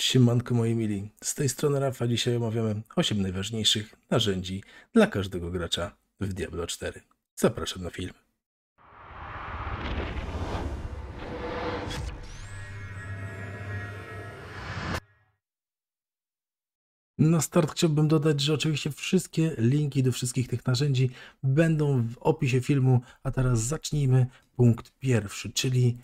Siemanko moi mili, z tej strony Rafa. Dzisiaj omawiamy 8 najważniejszych narzędzi dla każdego gracza w Diablo 4. Zapraszam na film. Na start chciałbym dodać, że oczywiście wszystkie linki do wszystkich tych narzędzi będą w opisie filmu, a teraz zacznijmy punkt pierwszy, czyli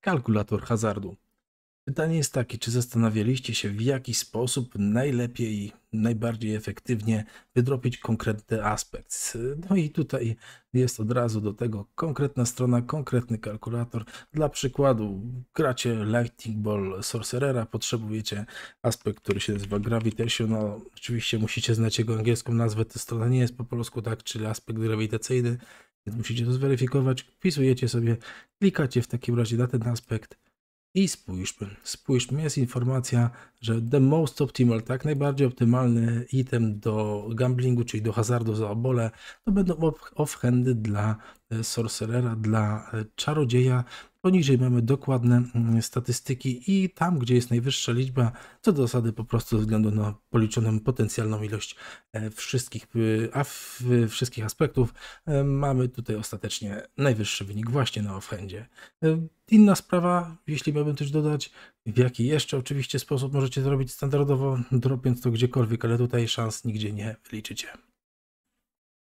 kalkulator hazardu. Pytanie jest takie, czy zastanawialiście się, w jaki sposób najlepiej najbardziej efektywnie wydropić konkretny aspekt. No i tutaj jest od razu do tego konkretna strona, konkretny kalkulator. Dla przykładu, gracie Lightning Ball Sorcerera, potrzebujecie aspekt, który się nazywa Gravitation. No, oczywiście musicie znać jego angielską nazwę, ta strona nie jest po polsku, tak, czyli aspekt grawitacyjny, więc musicie to zweryfikować. Wpisujecie sobie, klikacie w takim razie na ten aspekt i spójrzmy, spójrzmy, jest informacja, że the most optimal, tak, najbardziej optymalny item do gamblingu, czyli do hazardu za obole, to będą off-handy dla e, sorcerera, dla e, czarodzieja, Poniżej mamy dokładne mm, statystyki i tam, gdzie jest najwyższa liczba, co do zasady po prostu ze względu na policzoną potencjalną ilość e, wszystkich, y, a wszystkich aspektów, e, mamy tutaj ostatecznie najwyższy wynik właśnie na offhandzie. E, inna sprawa, jeśli miałbym coś dodać, w jaki jeszcze oczywiście sposób możecie zrobić standardowo, dropiąc to gdziekolwiek, ale tutaj szans nigdzie nie liczycie.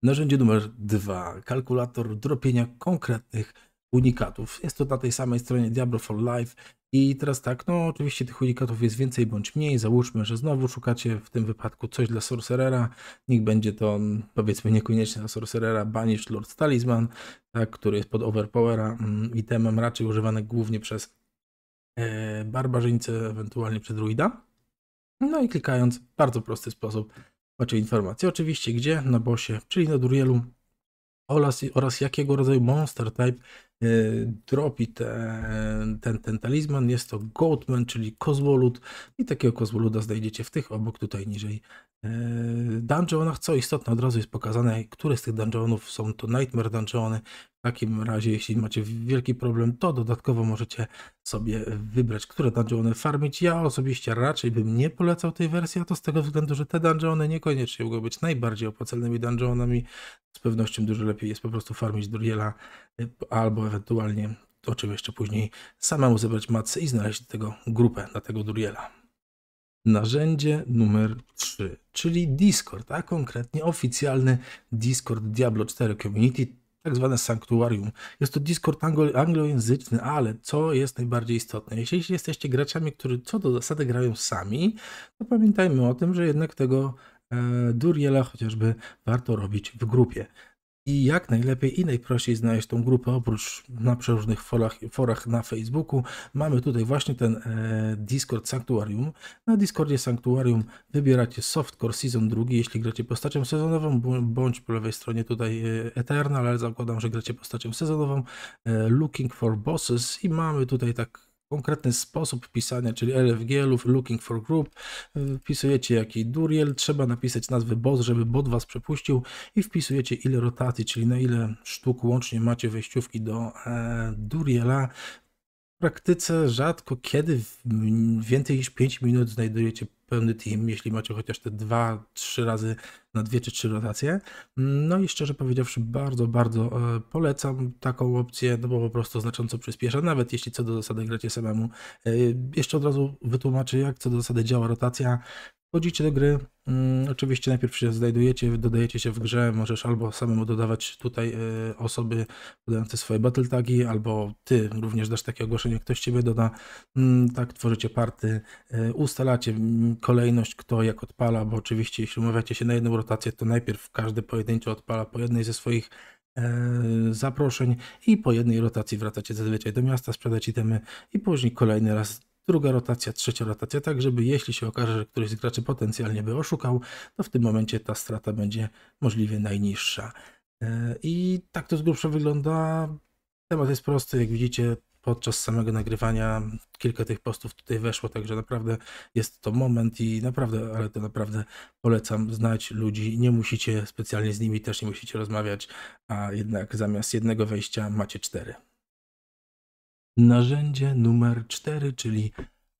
Narzędzie numer dwa, kalkulator dropienia konkretnych unikatów. Jest to na tej samej stronie Diablo for Life i teraz tak, no oczywiście tych unikatów jest więcej bądź mniej, załóżmy, że znowu szukacie w tym wypadku coś dla Sorcerera, niech będzie to mm, powiedzmy niekoniecznie dla Sorcerera Banished Lord Talisman, tak, który jest pod Overpowera mm, itemem raczej używany głównie przez e, barbarzyńcę, ewentualnie przez druida. No i klikając, w bardzo prosty sposób macie informacje. Oczywiście gdzie? Na bosie, czyli na Durielu oraz, oraz jakiego rodzaju monster type Y, dropi ten, ten, ten talizman. Jest to Goatman, czyli kozłolud i takiego kozłoluda znajdziecie w tych obok tutaj niżej y, dungeonach. Co istotne, od razu jest pokazane, które z tych dungeonów są to Nightmare Dungeony, w takim razie, jeśli macie wielki problem, to dodatkowo możecie sobie wybrać, które dungeony farmić. Ja osobiście raczej bym nie polecał tej wersji, a to z tego względu, że te dungeony niekoniecznie mogą być najbardziej opłacalnymi dungeonami. Z pewnością dużo lepiej jest po prostu farmić Duriela y, albo ewentualnie, o czym jeszcze później, samemu zebrać matce i znaleźć do tego grupę, dla tego Duriela narzędzie numer 3, czyli Discord, a konkretnie oficjalny Discord Diablo 4 Community tak zwane sanktuarium. Jest to Discord anglojęzyczny, ale co jest najbardziej istotne? Jeśli jesteście graczami, którzy co do zasady grają sami, to pamiętajmy o tym, że jednak tego e, Duriela chociażby warto robić w grupie i jak najlepiej i najprościej znaleźć tą grupę, oprócz na przeróżnych forach, forach na Facebooku. Mamy tutaj właśnie ten e, Discord Sanktuarium. Na Discordzie Sanktuarium wybieracie Softcore Season 2, jeśli gracie postacią sezonową, bądź po lewej stronie tutaj e, Eternal, ale zakładam, że gracie postacią sezonową. E, looking for Bosses i mamy tutaj tak konkretny sposób pisania, czyli LFG lub Looking for Group. Y, wpisujecie jaki duriel, trzeba napisać nazwę bot, żeby bot was przepuścił i wpisujecie ile rotacji, czyli na ile sztuk łącznie macie wejściówki do e, duriela praktyce rzadko kiedy więcej niż 5 minut znajdujecie pełny team, jeśli macie chociaż te dwa, trzy razy na dwie czy trzy rotacje. No i szczerze powiedziawszy, bardzo, bardzo e, polecam taką opcję, no bo po prostu znacząco przyspiesza, nawet jeśli co do zasady gracie samemu. E, jeszcze od razu wytłumaczę, jak co do zasady działa rotacja. Wchodzicie do gry, mm, oczywiście najpierw się znajdujecie, dodajecie się w grze, możesz albo samemu dodawać tutaj y, osoby podające swoje battle tagi, albo ty również dasz takie ogłoszenie, ktoś ciebie doda. Mm, tak, tworzycie party, y, ustalacie mm, kolejność, kto jak odpala, bo oczywiście jeśli umawiacie się na jedną rotację, to najpierw każdy pojedynczo odpala po jednej ze swoich e, zaproszeń i po jednej rotacji wracacie zazwyczaj do miasta, sprzedać itemy i później kolejny raz druga rotacja, trzecia rotacja, tak żeby jeśli się okaże, że któryś z graczy potencjalnie by oszukał, to w tym momencie ta strata będzie możliwie najniższa. E, I tak to z grubsza wygląda. Temat jest prosty, jak widzicie, podczas samego nagrywania kilka tych postów tutaj weszło, także naprawdę jest to moment i naprawdę, ale to naprawdę polecam znać ludzi. Nie musicie specjalnie z nimi też nie musicie rozmawiać, a jednak zamiast jednego wejścia macie cztery narzędzie numer 4, czyli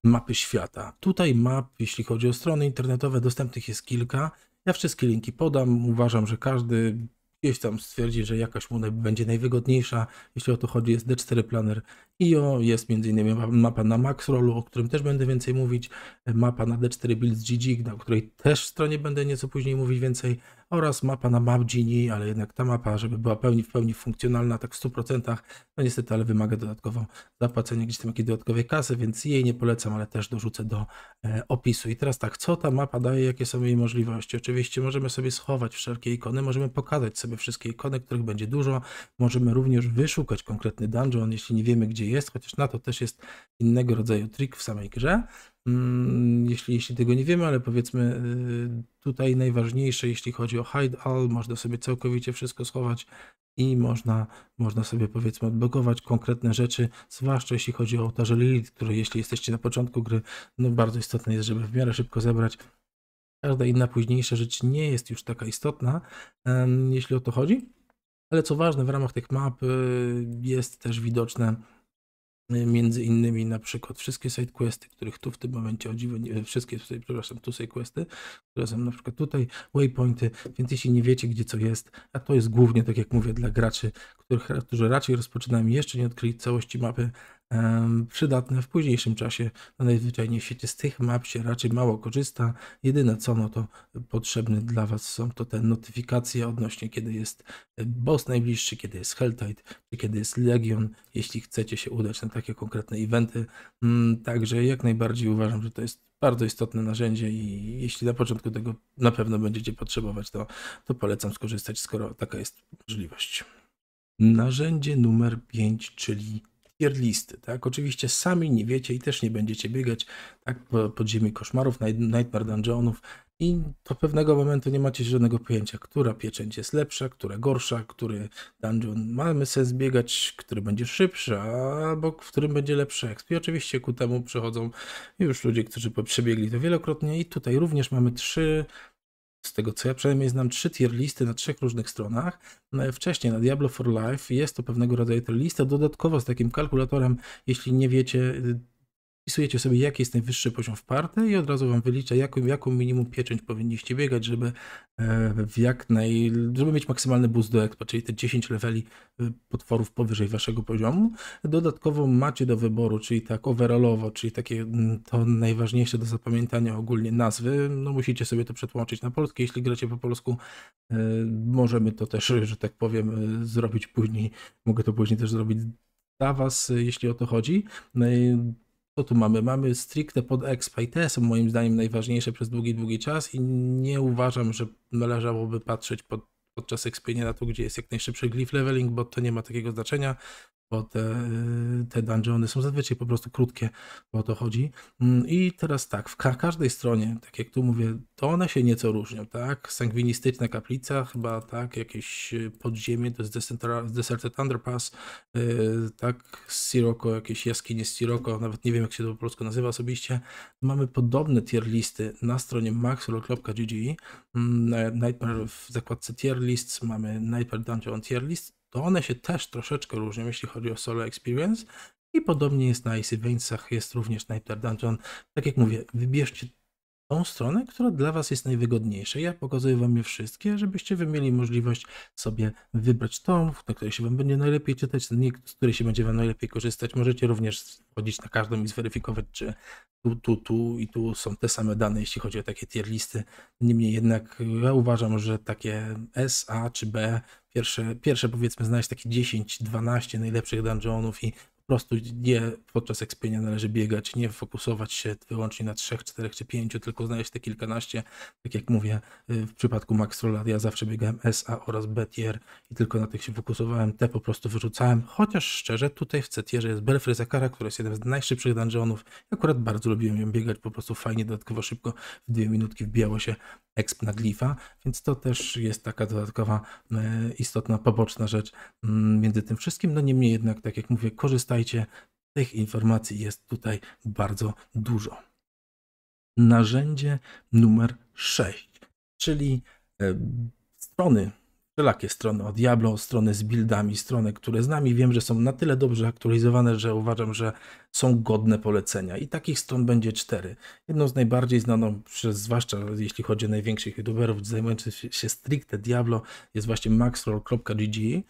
mapy świata. Tutaj map, jeśli chodzi o strony internetowe, dostępnych jest kilka. Ja wszystkie linki podam. Uważam, że każdy gdzieś tam stwierdzi, że jakaś mu będzie najwygodniejsza. Jeśli o to chodzi, jest D4 Planner IO, jest m.in. mapa na Maxrollu, o którym też będę więcej mówić, e, mapa na D4 Builds GG, na której też w stronie będę nieco później mówić więcej, oraz mapa na MapGini, ale jednak ta mapa, żeby była pełni, w pełni funkcjonalna, tak w 100%, no niestety, ale wymaga dodatkowo zapłacenia gdzieś tam jakiejś dodatkowej kasy, więc jej nie polecam, ale też dorzucę do e, opisu. I teraz tak, co ta mapa daje, jakie są jej możliwości? Oczywiście możemy sobie schować wszelkie ikony, możemy pokazać sobie wszystkie ikony, których będzie dużo, możemy również wyszukać konkretny dungeon, jeśli nie wiemy, gdzie gdzie jest, chociaż na to też jest innego rodzaju trik w samej grze. Mm, jeśli, jeśli tego nie wiemy, ale powiedzmy y, tutaj najważniejsze, jeśli chodzi o hide all, można sobie całkowicie wszystko schować i można, można sobie powiedzmy odblokować konkretne rzeczy, zwłaszcza jeśli chodzi o ołtarze Lilith, które jeśli jesteście na początku gry, no bardzo istotne jest, żeby w miarę szybko zebrać. Każda inna późniejsza rzecz nie jest już taka istotna, jeśli o to chodzi. Ale co ważne, w ramach tych map y, jest też widoczne Y, między innymi na przykład wszystkie sidequesty, których tu w tym momencie o dziwo, nie, wszystkie tutaj, przepraszam, tu sidequesty, które są na przykład tutaj, waypointy, więc jeśli nie wiecie gdzie co jest, a to jest głównie, tak jak mówię, dla graczy, których, którzy raczej rozpoczynają jeszcze nie odkryli całości mapy, przydatne w późniejszym czasie. Na no, najzwyczajniej w świecie z tych map się raczej mało korzysta. Jedyne co, no to potrzebne dla Was są to te notyfikacje odnośnie kiedy jest boss najbliższy, kiedy jest Helltide, czy kiedy jest Legion, jeśli chcecie się udać na takie konkretne eventy. Mm, także jak najbardziej uważam, że to jest bardzo istotne narzędzie i jeśli na początku tego na pewno będziecie potrzebować, to, to polecam skorzystać, skoro taka jest możliwość. Narzędzie numer 5, czyli tierlisty, tak? Oczywiście sami nie wiecie i też nie będziecie biegać tak po, po ziemi koszmarów, Nightmare Dungeonów i do pewnego momentu nie macie żadnego pojęcia, która pieczęć jest lepsza, która gorsza, który dungeon mamy sens biegać, który będzie szybszy, albo w którym będzie lepszy exp. oczywiście ku temu przychodzą już ludzie, którzy przebiegli to wielokrotnie i tutaj również mamy trzy z tego co ja przynajmniej znam, trzy tier listy na trzech różnych stronach. No, e, wcześniej na Diablo for Life jest to pewnego rodzaju tier lista, dodatkowo z takim kalkulatorem, jeśli nie wiecie y, Wpisujecie sobie, jaki jest najwyższy poziom w i od razu wam wylicza, jaką, jaką minimum pieczęć powinniście biegać, żeby e, w jak naj, żeby mieć maksymalny boost do ekspo, czyli te 10 leveli e, potworów powyżej waszego poziomu. Dodatkowo macie do wyboru, czyli tak overallowo, czyli takie mm, to najważniejsze do zapamiętania ogólnie nazwy. No musicie sobie to przetłumaczyć na polskie. Jeśli gracie po polsku, e, możemy to też, że tak powiem, zrobić później. Mogę to później też zrobić dla Was, jeśli o to chodzi. No co tu mamy? Mamy stricte pod expa i te są moim zdaniem najważniejsze przez długi, długi czas i nie uważam, że należałoby patrzeć pod, podczas expienia na to, gdzie jest jak najszybszy glyph leveling, bo to nie ma takiego znaczenia bo te, te dungeony są zazwyczaj po prostu krótkie, bo o to chodzi. Mm, I teraz tak, w ka każdej stronie, tak jak tu mówię, to one się nieco różnią, tak? Sangwinistyczna kaplica, chyba tak, jakieś y, podziemie, to jest Deserted Underpass, yy, tak, Siroko, jakieś jaskinie z Siroko, nawet nie wiem jak się to po polsku nazywa osobiście. Mamy podobne tier listy na stronie maxroll.gg, e. mm, Nightmare w zakładce tier lists, mamy Nightmare Dungeon tier list, to one się też troszeczkę różnią, jeśli chodzi o solo experience. I podobnie jest na Icy Veinsach, jest również Night Dungeon. Tak jak mówię, wybierzcie tą stronę, która dla Was jest najwygodniejsza. Ja pokazuję Wam je wszystkie, żebyście Wy mieli możliwość sobie wybrać tą, na której się Wam będzie najlepiej czytać, z której się będzie Wam najlepiej korzystać. Możecie również wchodzić na każdą i zweryfikować, czy tu, tu, tu i tu są te same dane, jeśli chodzi o takie tier listy. Niemniej jednak ja uważam, że takie S, A czy B, pierwsze, pierwsze powiedzmy znaleźć takie 10-12 najlepszych dungeonów i prostu nie podczas ekspienia należy biegać, nie fokusować się wyłącznie na trzech, czterech czy pięciu, tylko znaleźć te kilkanaście. Tak jak mówię, y, w przypadku Max Maxrola ja zawsze biegałem SA oraz B tier i tylko na tych się fokusowałem, te po prostu wyrzucałem, chociaż szczerze tutaj w C tierze jest Belfry Zakara, który jest jeden z najszybszych dungeonów. Akurat bardzo lubiłem ją biegać, po prostu fajnie, dodatkowo szybko, w dwie minutki wbijało się exp na glifa, więc to też jest taka dodatkowa y, istotna, poboczna rzecz mm, między tym wszystkim. No niemniej jednak, tak jak mówię, korzystałem Pamiętajcie, tych informacji jest tutaj bardzo dużo. Narzędzie numer 6, czyli e, strony, wszelakie strony o Diablo, strony z buildami, strony, które z nami wiem, że są na tyle dobrze aktualizowane, że uważam, że są godne polecenia. I takich stron będzie cztery. Jedną z najbardziej znaną, przez, zwłaszcza jeśli chodzi o największych youtuberów zajmujących się stricte Diablo, jest właśnie maxroll.gg. E. E,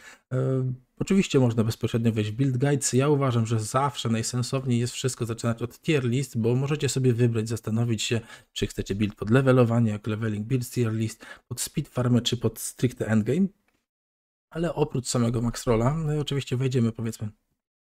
oczywiście można bezpośrednio wejść w build guides. Ja uważam, że zawsze najsensowniej jest wszystko zaczynać od tier list, bo możecie sobie wybrać, zastanowić się, czy chcecie build pod levelowanie, jak leveling build tier list, pod speed farmę, czy pod stricte endgame. Ale oprócz samego Maxrolla, no oczywiście wejdziemy powiedzmy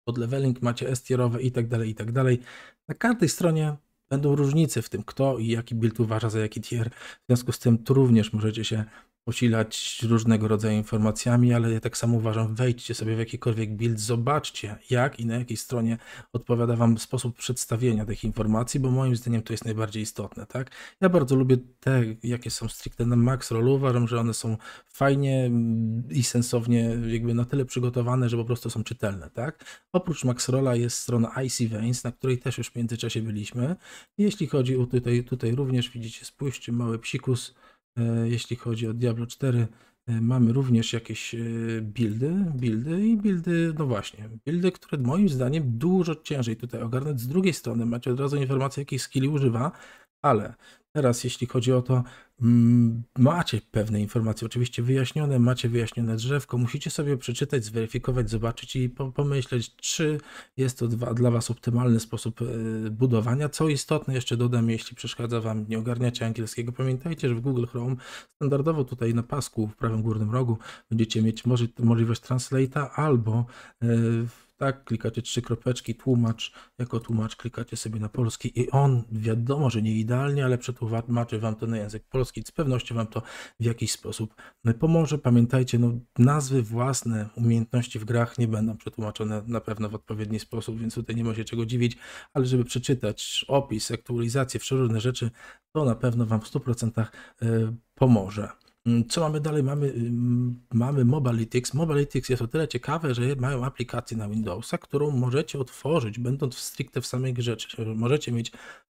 pod leveling macie S-tierowe i tak dalej, i tak dalej. Na każdej stronie będą różnice w tym, kto i jaki build uważa za jaki tier. W związku z tym tu również możecie się posilać różnego rodzaju informacjami, ale ja tak samo uważam, wejdźcie sobie w jakikolwiek build, zobaczcie jak i na jakiej stronie odpowiada Wam sposób przedstawienia tych informacji, bo moim zdaniem to jest najbardziej istotne, tak? Ja bardzo lubię te, jakie są stricte na max rolu, uważam, że one są fajnie mm, i sensownie jakby na tyle przygotowane, że po prostu są czytelne, tak? Oprócz max rola jest strona Icy Veins, na której też już w międzyczasie byliśmy. Jeśli chodzi o tutaj, tutaj również widzicie, spójrzcie, mały psikus, E, jeśli chodzi o Diablo 4, e, mamy również jakieś e, buildy, buildy i buildy, no właśnie, buildy, które moim zdaniem dużo ciężej tutaj ogarnąć. Z drugiej strony macie od razu informację, jakich skilli używa, ale Teraz, jeśli chodzi o to, mm, macie pewne informacje, oczywiście wyjaśnione, macie wyjaśnione drzewko, musicie sobie przeczytać, zweryfikować, zobaczyć i pomyśleć, czy jest to dla Was optymalny sposób e, budowania. Co istotne, jeszcze dodam, jeśli przeszkadza Wam, nie ogarniacie angielskiego, pamiętajcie, że w Google Chrome standardowo tutaj na pasku w prawym górnym rogu będziecie mieć możliwość translate'a albo e, tak, klikacie trzy kropeczki, tłumacz, jako tłumacz klikacie sobie na polski i on, wiadomo, że nie idealnie, ale przetłumaczy Wam to na język polski, z pewnością Wam to w jakiś sposób no pomoże. Pamiętajcie, no, nazwy własne, umiejętności w grach nie będą przetłumaczone na pewno w odpowiedni sposób, więc tutaj nie ma się czego dziwić, ale żeby przeczytać opis, aktualizację, przeróżne rzeczy, to na pewno Wam w 100% e, pomoże. Mm, co mamy dalej? Mamy, mamy Mobalytics. Mobalytics jest o tyle ciekawe, że mają aplikację na Windowsa, którą możecie otworzyć, będąc w stricte w samej grze. możecie mieć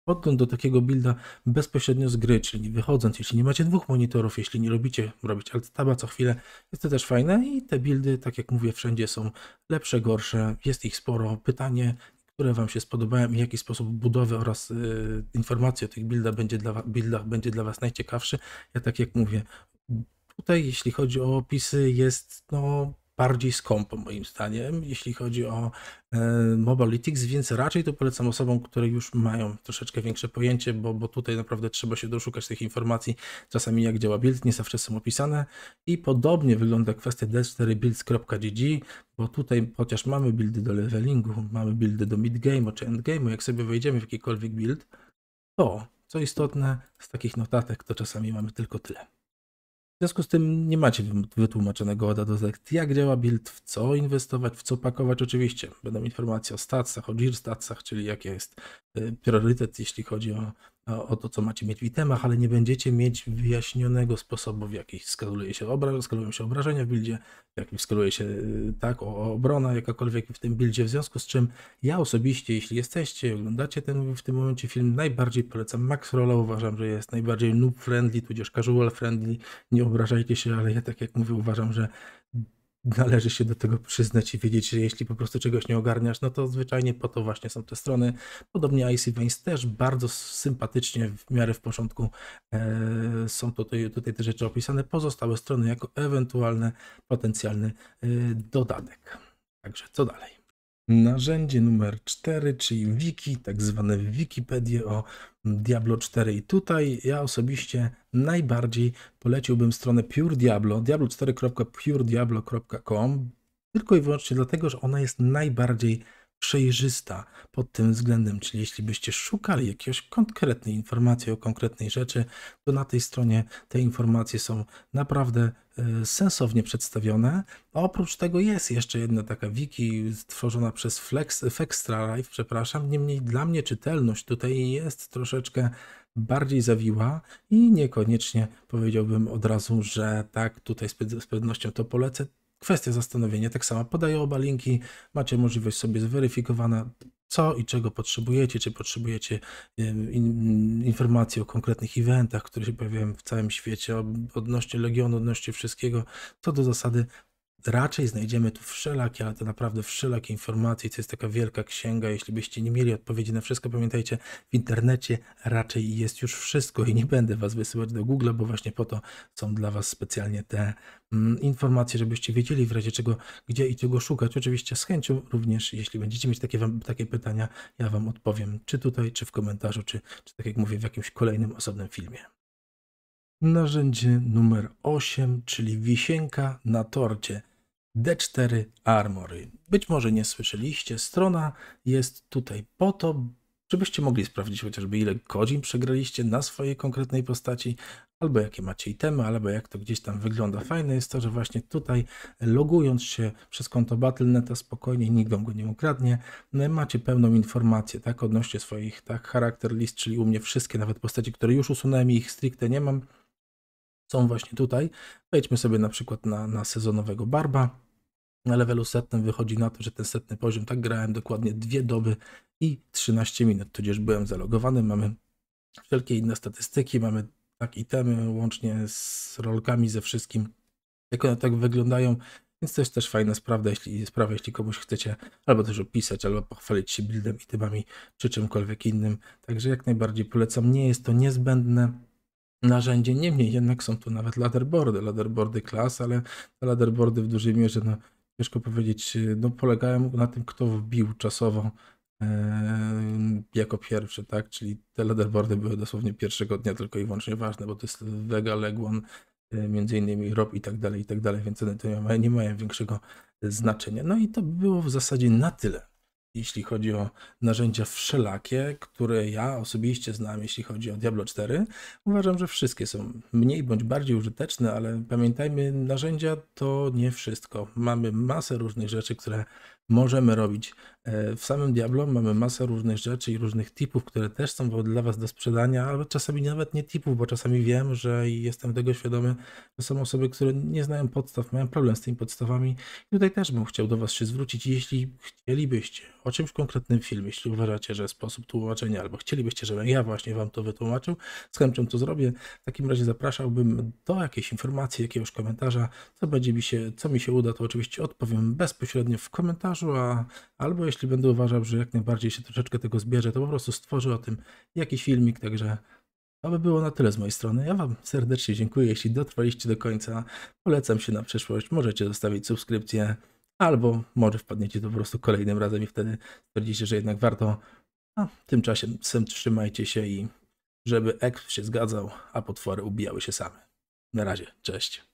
podgląd do takiego builda bezpośrednio z gry, czyli wychodząc, jeśli nie macie dwóch monitorów, jeśli nie robicie, robić alt-taba co chwilę, jest to też fajne i te buildy, tak jak mówię, wszędzie są lepsze, gorsze, jest ich sporo. Pytanie, które Wam się spodobają i w jaki sposób budowy oraz y, o tych buildach będzie, dla, buildach będzie dla Was najciekawszy. Ja tak jak mówię, Tutaj, jeśli chodzi o opisy, jest no, bardziej skąpo moim zdaniem, jeśli chodzi o e, Mobalytics, więc raczej to polecam osobom, które już mają troszeczkę większe pojęcie, bo, bo tutaj naprawdę trzeba się doszukać tych informacji, czasami jak działa build, nie zawsze są opisane i podobnie wygląda kwestia d4builds.gg, bo tutaj chociaż mamy buildy do levelingu, mamy buildy do midgame'u czy endgame'u, jak sobie wejdziemy w jakikolwiek build, to co istotne, z takich notatek to czasami mamy tylko tyle. W związku z tym nie macie wytłumaczonego od Adozekt, jak działa build, w co inwestować, w co pakować. Oczywiście będą informacje o stacjach, o GIR stacjach, czyli jaki jest y, priorytet, jeśli chodzi o o to, co macie mieć w itemach, ale nie będziecie mieć wyjaśnionego sposobu, w jaki skaluje się, obra skalują się obrażenia w bildzie, w jaki skaluje się y, tak, o, obrona jakakolwiek w tym bildzie, w związku z czym ja osobiście, jeśli jesteście, oglądacie ten w tym momencie film, najbardziej polecam Max Rolla, uważam, że jest najbardziej noob friendly, tudzież casual friendly, nie obrażajcie się, ale ja tak jak mówię, uważam, że należy się do tego przyznać i wiedzieć, że jeśli po prostu czegoś nie ogarniasz, no to zwyczajnie po to właśnie są te strony. Podobnie IC Veins też bardzo sympatycznie w miarę w początku e, są tutaj, tutaj te rzeczy opisane. Pozostałe strony jako ewentualny potencjalny e, dodatek. Także co dalej? Narzędzie numer 4, czyli wiki, tak zwane Wikipedie o Diablo 4. I tutaj ja osobiście najbardziej poleciłbym stronę Pure Diablo, diablo4.purediablo.com, tylko i wyłącznie dlatego, że ona jest najbardziej przejrzysta pod tym względem, czyli jeśli byście szukali jakiejś konkretnej informacji o konkretnej rzeczy, to na tej stronie te informacje są naprawdę e, sensownie przedstawione. A oprócz tego jest jeszcze jedna taka wiki stworzona przez Flex, Fextra Life, przepraszam. Niemniej dla mnie czytelność tutaj jest troszeczkę bardziej zawiła i niekoniecznie powiedziałbym od razu, że tak, tutaj z pewnością to polecę kwestia zastanowienia. Tak samo podaję oba linki, macie możliwość sobie zweryfikowania co i czego potrzebujecie, czy potrzebujecie informacji o konkretnych eventach, które się pojawiają w całym świecie, odnośnie Legionu, odnośnie wszystkiego. Co do zasady raczej znajdziemy tu wszelakie, ale to naprawdę wszelakie informacje, co jest taka wielka księga. Jeśli byście nie mieli odpowiedzi na wszystko, pamiętajcie, w internecie raczej jest już wszystko i nie będę Was wysyłać do Google, bo właśnie po to są dla Was specjalnie te mm, informacje, żebyście wiedzieli w razie czego, gdzie i czego szukać. Oczywiście z chęcią również, jeśli będziecie mieć takie, wam, takie pytania, ja Wam odpowiem, czy tutaj, czy w komentarzu, czy, czy tak jak mówię, w jakimś kolejnym osobnym filmie. Narzędzie numer 8, czyli wisienka na torcie. D4 Armory. Być może nie słyszeliście, strona jest tutaj po to, żebyście mogli sprawdzić chociażby ile godzin przegraliście na swojej konkretnej postaci, albo jakie macie itemy, albo jak to gdzieś tam wygląda. Fajne jest to, że właśnie tutaj logując się przez konto Battle.net spokojnie, nikt wam go nie ukradnie, no macie pełną informację, tak, odnośnie swoich, tak, charakter list, czyli u mnie wszystkie, nawet postaci, które już usunąłem i ich stricte nie mam, są właśnie tutaj. Wejdźmy sobie na przykład na, na sezonowego Barba. Na levelu setnym wychodzi na to, że ten setny poziom, tak grałem dokładnie dwie doby i 13 minut, tudzież byłem zalogowany. Mamy wszelkie inne statystyki, mamy tak itemy łącznie z rolkami, ze wszystkim, jak one tak wyglądają. Więc to jest też fajna sprawa jeśli, sprawa, jeśli komuś chcecie albo też opisać, albo pochwalić się buildem i tybami, czy czymkolwiek innym. Także jak najbardziej polecam. Nie jest to niezbędne narzędzie. Niemniej jednak są tu nawet ladderboardy, ladderboardy klas, ale te ladderboardy w dużej mierze, no, ciężko powiedzieć, no, polegają na tym, kto wbił czasowo e, jako pierwszy, tak? Czyli te leaderboardy były dosłownie pierwszego dnia tylko i wyłącznie ważne, bo to jest Vega, Leguan, e, między innymi Rob i tak dalej, i tak dalej, więc one nie mają większego znaczenia. No i to było w zasadzie na tyle jeśli chodzi o narzędzia wszelakie, które ja osobiście znam, jeśli chodzi o Diablo 4. Uważam, że wszystkie są mniej bądź bardziej użyteczne, ale pamiętajmy, narzędzia to nie wszystko. Mamy masę różnych rzeczy, które możemy robić. E, w samym Diablo mamy masę różnych rzeczy i różnych typów, które też są dla Was do sprzedania, ale czasami nawet nie typów, bo czasami wiem, że i jestem tego świadomy, że są osoby, które nie znają podstaw, mają problem z tymi podstawami. I tutaj też bym chciał do Was się zwrócić, jeśli chcielibyście o czymś konkretnym filmie. Jeśli uważacie, że sposób tłumaczenia, albo chcielibyście, żebym ja właśnie wam to wytłumaczył, z chęcią to zrobię. W takim razie zapraszałbym do jakiejś informacji, jakiegoś komentarza, co będzie mi się, co mi się uda, to oczywiście odpowiem bezpośrednio w komentarzu, a albo jeśli będę uważał, że jak najbardziej się troszeczkę tego zbierze, to po prostu stworzę o tym jakiś filmik, także to by było na tyle z mojej strony. Ja Wam serdecznie dziękuję, jeśli dotrwaliście do końca. Polecam się na przyszłość. Możecie zostawić subskrypcję albo może wpadniecie to po prostu kolejnym razem i wtedy stwierdzicie, że jednak warto. A tymczasem sam trzymajcie się i żeby eks się zgadzał, a potwory ubijały się same. Na razie, cześć.